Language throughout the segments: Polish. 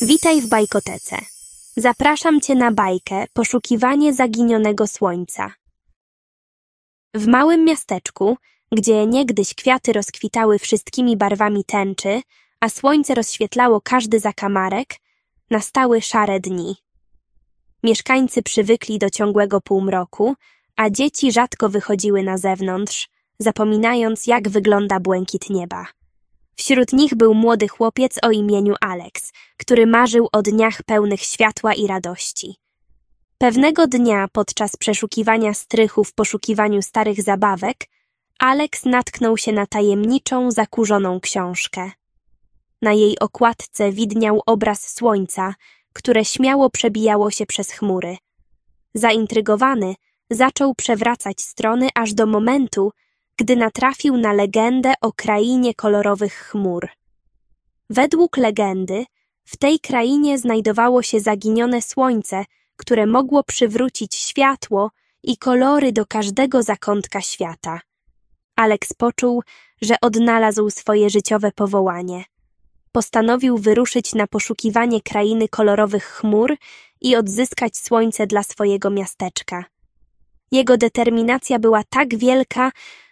Witaj w bajkotece. Zapraszam Cię na bajkę Poszukiwanie zaginionego słońca. W małym miasteczku, gdzie niegdyś kwiaty rozkwitały wszystkimi barwami tęczy, a słońce rozświetlało każdy zakamarek, nastały szare dni. Mieszkańcy przywykli do ciągłego półmroku, a dzieci rzadko wychodziły na zewnątrz, zapominając jak wygląda błękit nieba. Wśród nich był młody chłopiec o imieniu Alex, który marzył o dniach pełnych światła i radości. Pewnego dnia podczas przeszukiwania strychu w poszukiwaniu starych zabawek, Alex natknął się na tajemniczą, zakurzoną książkę. Na jej okładce widniał obraz słońca, które śmiało przebijało się przez chmury. Zaintrygowany, zaczął przewracać strony aż do momentu, gdy natrafił na legendę o krainie kolorowych chmur. Według legendy, w tej krainie znajdowało się zaginione słońce, które mogło przywrócić światło i kolory do każdego zakątka świata. Aleks poczuł, że odnalazł swoje życiowe powołanie. Postanowił wyruszyć na poszukiwanie krainy kolorowych chmur i odzyskać słońce dla swojego miasteczka. Jego determinacja była tak wielka,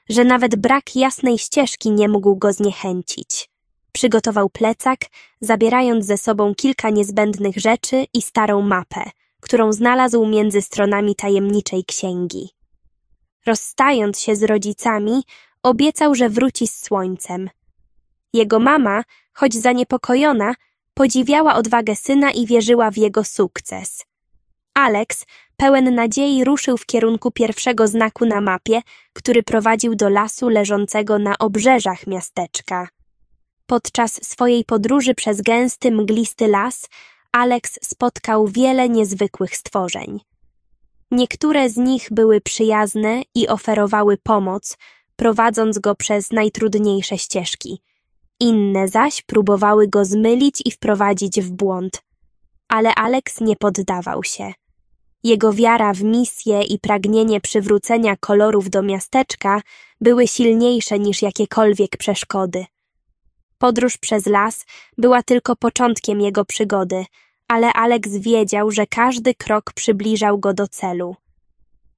że nawet brak jasnej ścieżki nie mógł go zniechęcić. Przygotował plecak, zabierając ze sobą kilka niezbędnych rzeczy i starą mapę, którą znalazł między stronami tajemniczej księgi. Rozstając się z rodzicami, obiecał, że wróci z słońcem. Jego mama, choć zaniepokojona, podziwiała odwagę syna i wierzyła w jego sukces. Alex pełen nadziei ruszył w kierunku pierwszego znaku na mapie, który prowadził do lasu leżącego na obrzeżach miasteczka. Podczas swojej podróży przez gęsty, mglisty las, Alex spotkał wiele niezwykłych stworzeń. Niektóre z nich były przyjazne i oferowały pomoc, prowadząc go przez najtrudniejsze ścieżki. Inne zaś próbowały go zmylić i wprowadzić w błąd. Ale Alex nie poddawał się. Jego wiara w misję i pragnienie przywrócenia kolorów do miasteczka były silniejsze niż jakiekolwiek przeszkody. Podróż przez las była tylko początkiem jego przygody, ale Alex wiedział, że każdy krok przybliżał go do celu.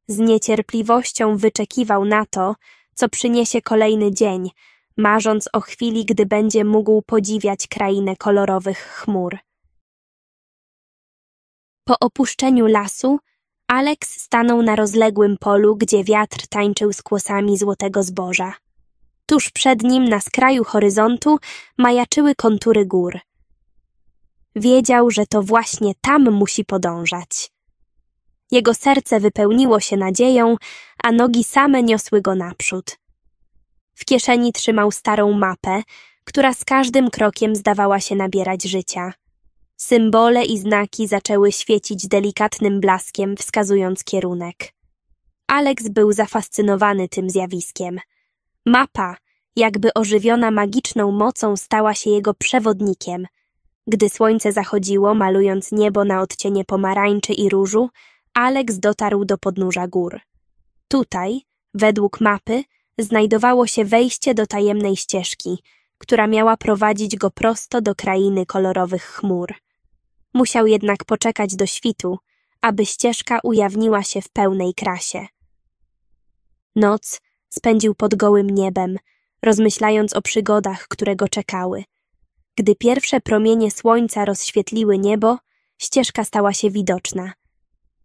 Z niecierpliwością wyczekiwał na to, co przyniesie kolejny dzień, marząc o chwili, gdy będzie mógł podziwiać krainę kolorowych chmur. Po opuszczeniu lasu Alex stanął na rozległym polu, gdzie wiatr tańczył z kłosami złotego zboża. Tuż przed nim, na skraju horyzontu, majaczyły kontury gór. Wiedział, że to właśnie tam musi podążać. Jego serce wypełniło się nadzieją, a nogi same niosły go naprzód. W kieszeni trzymał starą mapę, która z każdym krokiem zdawała się nabierać życia. Symbole i znaki zaczęły świecić delikatnym blaskiem, wskazując kierunek. Alex był zafascynowany tym zjawiskiem. Mapa, jakby ożywiona magiczną mocą, stała się jego przewodnikiem. Gdy słońce zachodziło, malując niebo na odcienie pomarańczy i różu, Alex dotarł do podnóża gór. Tutaj, według mapy, znajdowało się wejście do tajemnej ścieżki, która miała prowadzić go prosto do krainy kolorowych chmur. Musiał jednak poczekać do świtu, aby ścieżka ujawniła się w pełnej krasie. Noc spędził pod gołym niebem, rozmyślając o przygodach, które go czekały. Gdy pierwsze promienie słońca rozświetliły niebo, ścieżka stała się widoczna.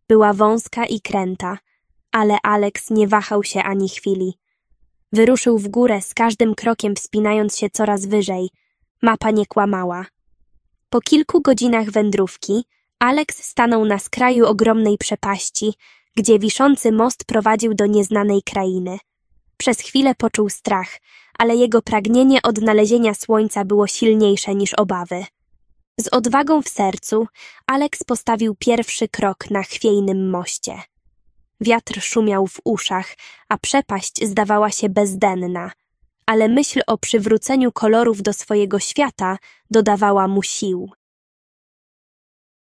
Była wąska i kręta, ale Alex nie wahał się ani chwili. Wyruszył w górę, z każdym krokiem wspinając się coraz wyżej. Mapa nie kłamała. Po kilku godzinach wędrówki Alex stanął na skraju ogromnej przepaści, gdzie wiszący most prowadził do nieznanej krainy. Przez chwilę poczuł strach, ale jego pragnienie odnalezienia słońca było silniejsze niż obawy. Z odwagą w sercu Alex postawił pierwszy krok na chwiejnym moście. Wiatr szumiał w uszach, a przepaść zdawała się bezdenna – ale myśl o przywróceniu kolorów do swojego świata dodawała mu sił.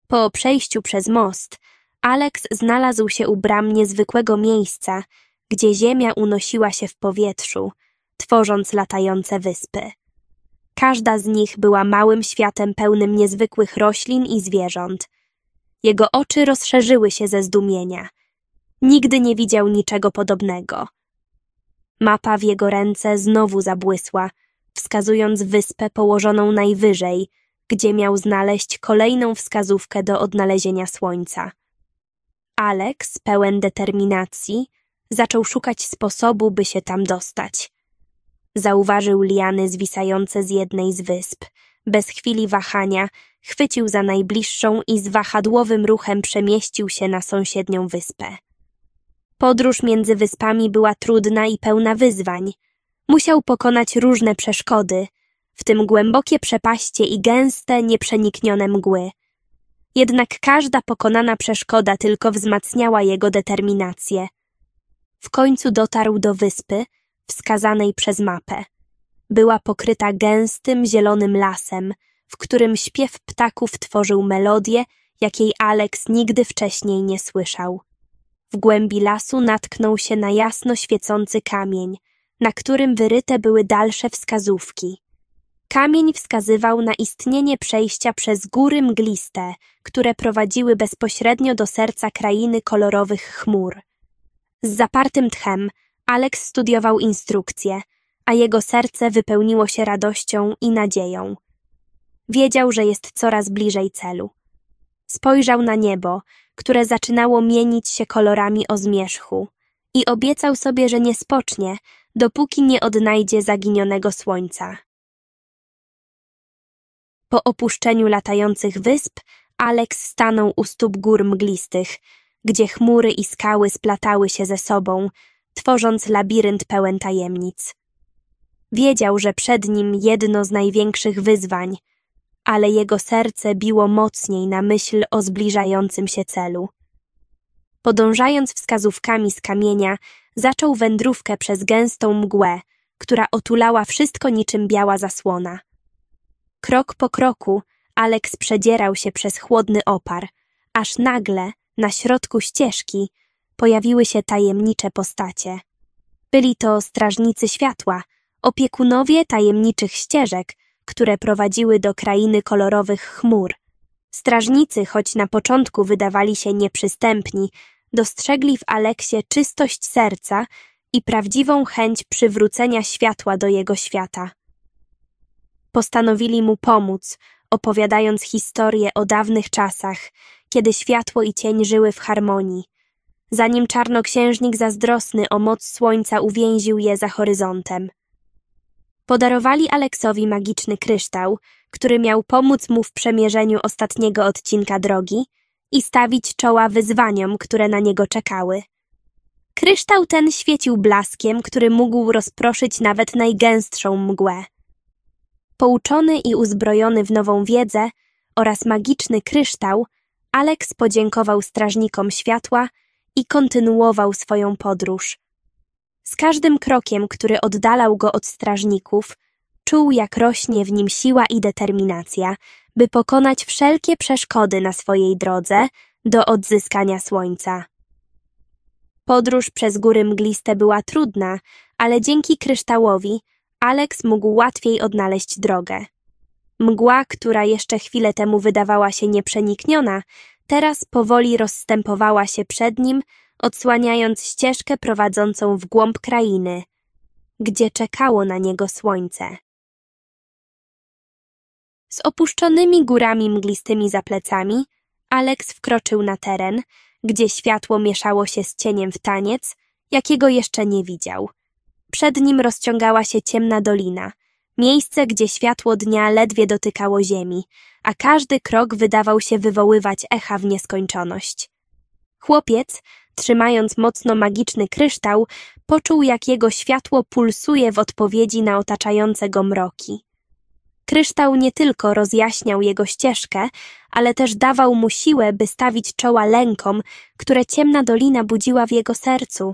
Po przejściu przez most, Alex znalazł się u bram niezwykłego miejsca, gdzie ziemia unosiła się w powietrzu, tworząc latające wyspy. Każda z nich była małym światem pełnym niezwykłych roślin i zwierząt. Jego oczy rozszerzyły się ze zdumienia. Nigdy nie widział niczego podobnego – Mapa w jego ręce znowu zabłysła, wskazując wyspę położoną najwyżej, gdzie miał znaleźć kolejną wskazówkę do odnalezienia słońca. Alex, pełen determinacji, zaczął szukać sposobu, by się tam dostać. Zauważył liany zwisające z jednej z wysp. Bez chwili wahania chwycił za najbliższą i z wahadłowym ruchem przemieścił się na sąsiednią wyspę. Podróż między wyspami była trudna i pełna wyzwań. Musiał pokonać różne przeszkody, w tym głębokie przepaście i gęste, nieprzeniknione mgły. Jednak każda pokonana przeszkoda tylko wzmacniała jego determinację. W końcu dotarł do wyspy, wskazanej przez mapę. Była pokryta gęstym, zielonym lasem, w którym śpiew ptaków tworzył melodię, jakiej Alex nigdy wcześniej nie słyszał. W głębi lasu natknął się na jasno świecący kamień, na którym wyryte były dalsze wskazówki. Kamień wskazywał na istnienie przejścia przez góry mgliste, które prowadziły bezpośrednio do serca krainy kolorowych chmur. Z zapartym tchem Alex studiował instrukcję, a jego serce wypełniło się radością i nadzieją. Wiedział, że jest coraz bliżej celu. Spojrzał na niebo, które zaczynało mienić się kolorami o zmierzchu i obiecał sobie, że nie spocznie, dopóki nie odnajdzie zaginionego słońca. Po opuszczeniu latających wysp, Alex stanął u stóp gór mglistych, gdzie chmury i skały splatały się ze sobą, tworząc labirynt pełen tajemnic. Wiedział, że przed nim jedno z największych wyzwań – ale jego serce biło mocniej na myśl o zbliżającym się celu. Podążając wskazówkami z kamienia, zaczął wędrówkę przez gęstą mgłę, która otulała wszystko niczym biała zasłona. Krok po kroku Aleks przedzierał się przez chłodny opar, aż nagle, na środku ścieżki, pojawiły się tajemnicze postacie. Byli to strażnicy światła, opiekunowie tajemniczych ścieżek, które prowadziły do krainy kolorowych chmur. Strażnicy, choć na początku wydawali się nieprzystępni, dostrzegli w Aleksie czystość serca i prawdziwą chęć przywrócenia światła do jego świata. Postanowili mu pomóc, opowiadając historię o dawnych czasach, kiedy światło i cień żyły w harmonii. Zanim czarnoksiężnik zazdrosny o moc słońca uwięził je za horyzontem podarowali Aleksowi magiczny kryształ, który miał pomóc mu w przemierzeniu ostatniego odcinka drogi i stawić czoła wyzwaniom, które na niego czekały. Kryształ ten świecił blaskiem, który mógł rozproszyć nawet najgęstszą mgłę. Pouczony i uzbrojony w nową wiedzę oraz magiczny kryształ, Aleks podziękował strażnikom światła i kontynuował swoją podróż – z każdym krokiem, który oddalał go od strażników, czuł, jak rośnie w nim siła i determinacja, by pokonać wszelkie przeszkody na swojej drodze do odzyskania słońca. Podróż przez góry mgliste była trudna, ale dzięki kryształowi Alex mógł łatwiej odnaleźć drogę. Mgła, która jeszcze chwilę temu wydawała się nieprzenikniona, teraz powoli rozstępowała się przed nim, odsłaniając ścieżkę prowadzącą w głąb krainy, gdzie czekało na niego słońce. Z opuszczonymi górami mglistymi za plecami, Alex wkroczył na teren, gdzie światło mieszało się z cieniem w taniec, jakiego jeszcze nie widział. Przed nim rozciągała się ciemna dolina, miejsce, gdzie światło dnia ledwie dotykało ziemi, a każdy krok wydawał się wywoływać echa w nieskończoność. Chłopiec, trzymając mocno magiczny kryształ, poczuł jak jego światło pulsuje w odpowiedzi na otaczające go mroki. Kryształ nie tylko rozjaśniał jego ścieżkę, ale też dawał mu siłę, by stawić czoła lękom, które ciemna dolina budziła w jego sercu.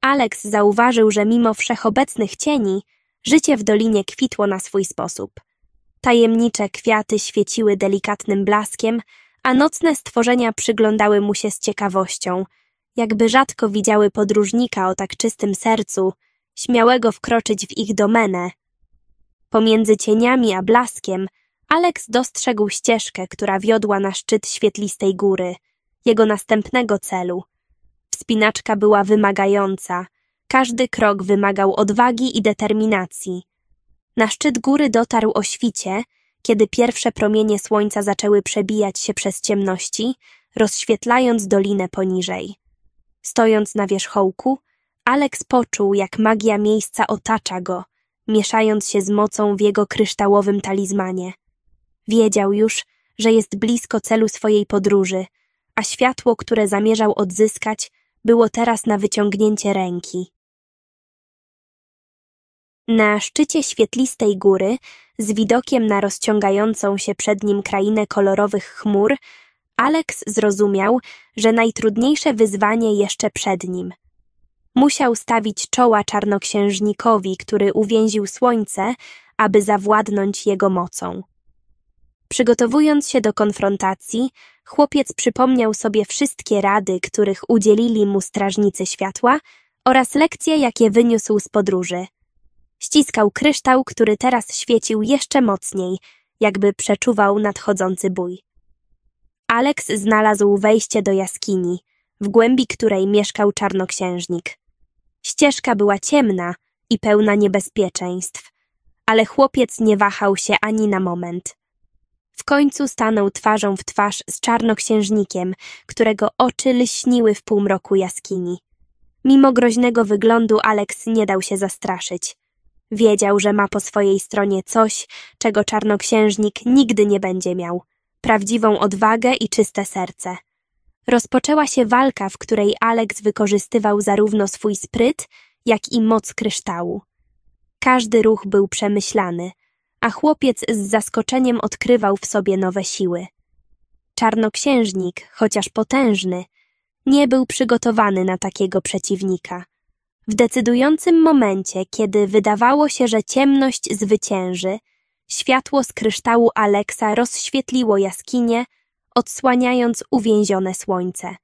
Alex zauważył, że mimo wszechobecnych cieni, życie w dolinie kwitło na swój sposób. Tajemnicze kwiaty świeciły delikatnym blaskiem, a nocne stworzenia przyglądały mu się z ciekawością – jakby rzadko widziały podróżnika o tak czystym sercu, śmiałego wkroczyć w ich domenę. Pomiędzy cieniami a blaskiem Alex dostrzegł ścieżkę, która wiodła na szczyt świetlistej góry, jego następnego celu. Wspinaczka była wymagająca, każdy krok wymagał odwagi i determinacji. Na szczyt góry dotarł o świcie, kiedy pierwsze promienie słońca zaczęły przebijać się przez ciemności, rozświetlając dolinę poniżej. Stojąc na wierzchołku, Alex poczuł, jak magia miejsca otacza go, mieszając się z mocą w jego kryształowym talizmanie. Wiedział już, że jest blisko celu swojej podróży, a światło, które zamierzał odzyskać, było teraz na wyciągnięcie ręki. Na szczycie świetlistej góry, z widokiem na rozciągającą się przed nim krainę kolorowych chmur, Alex zrozumiał, że najtrudniejsze wyzwanie jeszcze przed nim. Musiał stawić czoła czarnoksiężnikowi, który uwięził słońce, aby zawładnąć jego mocą. Przygotowując się do konfrontacji, chłopiec przypomniał sobie wszystkie rady, których udzielili mu strażnicy światła oraz lekcje, jakie wyniósł z podróży. Ściskał kryształ, który teraz świecił jeszcze mocniej, jakby przeczuwał nadchodzący bój. Alex znalazł wejście do jaskini, w głębi której mieszkał czarnoksiężnik. Ścieżka była ciemna i pełna niebezpieczeństw, ale chłopiec nie wahał się ani na moment. W końcu stanął twarzą w twarz z czarnoksiężnikiem, którego oczy lśniły w półmroku jaskini. Mimo groźnego wyglądu Alex nie dał się zastraszyć. Wiedział, że ma po swojej stronie coś, czego czarnoksiężnik nigdy nie będzie miał prawdziwą odwagę i czyste serce. Rozpoczęła się walka, w której Alex wykorzystywał zarówno swój spryt, jak i moc kryształu. Każdy ruch był przemyślany, a chłopiec z zaskoczeniem odkrywał w sobie nowe siły. Czarnoksiężnik, chociaż potężny, nie był przygotowany na takiego przeciwnika. W decydującym momencie, kiedy wydawało się, że ciemność zwycięży, Światło z kryształu Aleksa rozświetliło jaskinie, odsłaniając uwięzione słońce.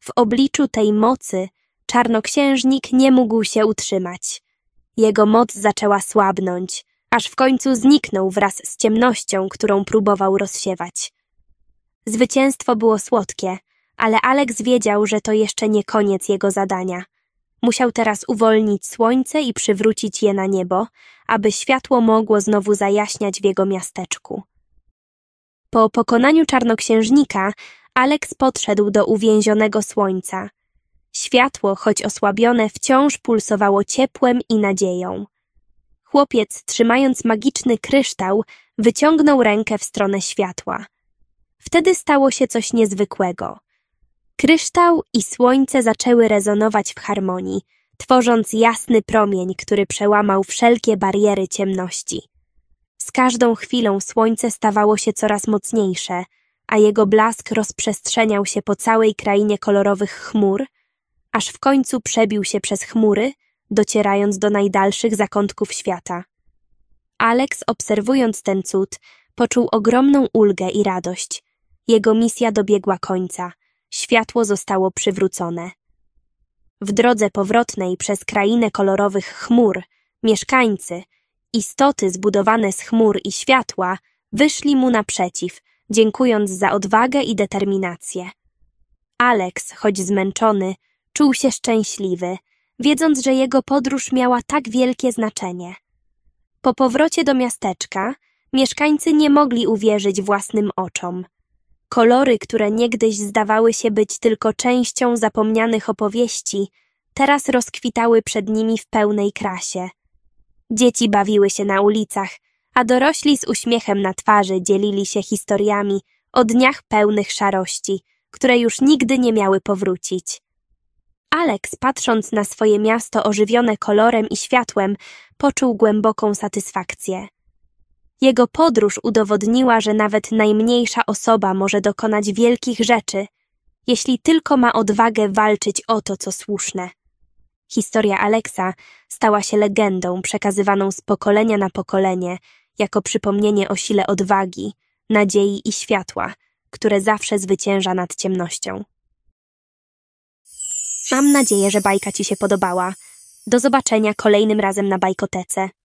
W obliczu tej mocy czarnoksiężnik nie mógł się utrzymać. Jego moc zaczęła słabnąć, aż w końcu zniknął wraz z ciemnością, którą próbował rozsiewać. Zwycięstwo było słodkie, ale Aleks wiedział, że to jeszcze nie koniec jego zadania. Musiał teraz uwolnić słońce i przywrócić je na niebo, aby światło mogło znowu zajaśniać w jego miasteczku. Po pokonaniu czarnoksiężnika, Aleks podszedł do uwięzionego słońca. Światło, choć osłabione, wciąż pulsowało ciepłem i nadzieją. Chłopiec, trzymając magiczny kryształ, wyciągnął rękę w stronę światła. Wtedy stało się coś niezwykłego. Kryształ i słońce zaczęły rezonować w harmonii, tworząc jasny promień, który przełamał wszelkie bariery ciemności. Z każdą chwilą słońce stawało się coraz mocniejsze, a jego blask rozprzestrzeniał się po całej krainie kolorowych chmur, aż w końcu przebił się przez chmury, docierając do najdalszych zakątków świata. Alex, obserwując ten cud, poczuł ogromną ulgę i radość. Jego misja dobiegła końca światło zostało przywrócone. W drodze powrotnej przez krainę kolorowych chmur, mieszkańcy, istoty zbudowane z chmur i światła, wyszli mu naprzeciw, dziękując za odwagę i determinację. Alex, choć zmęczony, czuł się szczęśliwy, wiedząc, że jego podróż miała tak wielkie znaczenie. Po powrocie do miasteczka mieszkańcy nie mogli uwierzyć własnym oczom. Kolory, które niegdyś zdawały się być tylko częścią zapomnianych opowieści, teraz rozkwitały przed nimi w pełnej krasie. Dzieci bawiły się na ulicach, a dorośli z uśmiechem na twarzy dzielili się historiami o dniach pełnych szarości, które już nigdy nie miały powrócić. Alex, patrząc na swoje miasto ożywione kolorem i światłem, poczuł głęboką satysfakcję. Jego podróż udowodniła, że nawet najmniejsza osoba może dokonać wielkich rzeczy, jeśli tylko ma odwagę walczyć o to, co słuszne. Historia Aleksa stała się legendą przekazywaną z pokolenia na pokolenie jako przypomnienie o sile odwagi, nadziei i światła, które zawsze zwycięża nad ciemnością. Mam nadzieję, że bajka Ci się podobała. Do zobaczenia kolejnym razem na bajkotece.